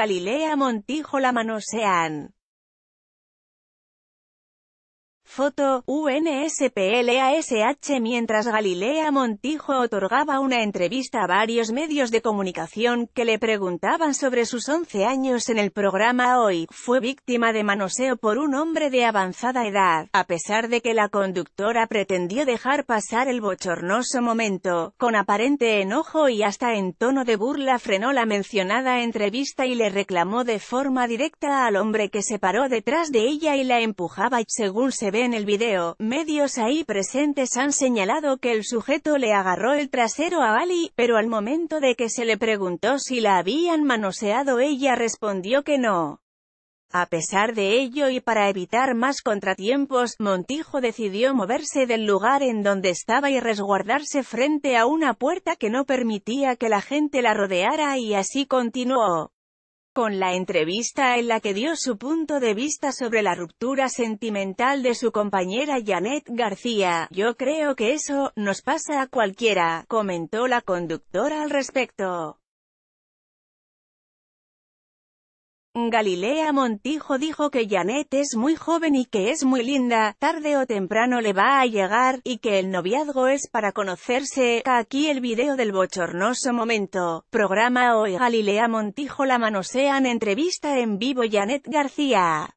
Galilea Montijo la manosean. Foto, UNSPLASH Mientras Galilea Montijo otorgaba una entrevista a varios medios de comunicación que le preguntaban sobre sus 11 años en el programa Hoy, fue víctima de manoseo por un hombre de avanzada edad, a pesar de que la conductora pretendió dejar pasar el bochornoso momento, con aparente enojo y hasta en tono de burla frenó la mencionada entrevista y le reclamó de forma directa al hombre que se paró detrás de ella y la empujaba y según se ve en el video, medios ahí presentes han señalado que el sujeto le agarró el trasero a Ali, pero al momento de que se le preguntó si la habían manoseado ella respondió que no. A pesar de ello y para evitar más contratiempos, Montijo decidió moverse del lugar en donde estaba y resguardarse frente a una puerta que no permitía que la gente la rodeara y así continuó con la entrevista en la que dio su punto de vista sobre la ruptura sentimental de su compañera Janet García. Yo creo que eso, nos pasa a cualquiera, comentó la conductora al respecto. Galilea Montijo dijo que Janet es muy joven y que es muy linda, tarde o temprano le va a llegar, y que el noviazgo es para conocerse, aquí el video del bochornoso momento, programa hoy Galilea Montijo la manosean entrevista en vivo Janet García.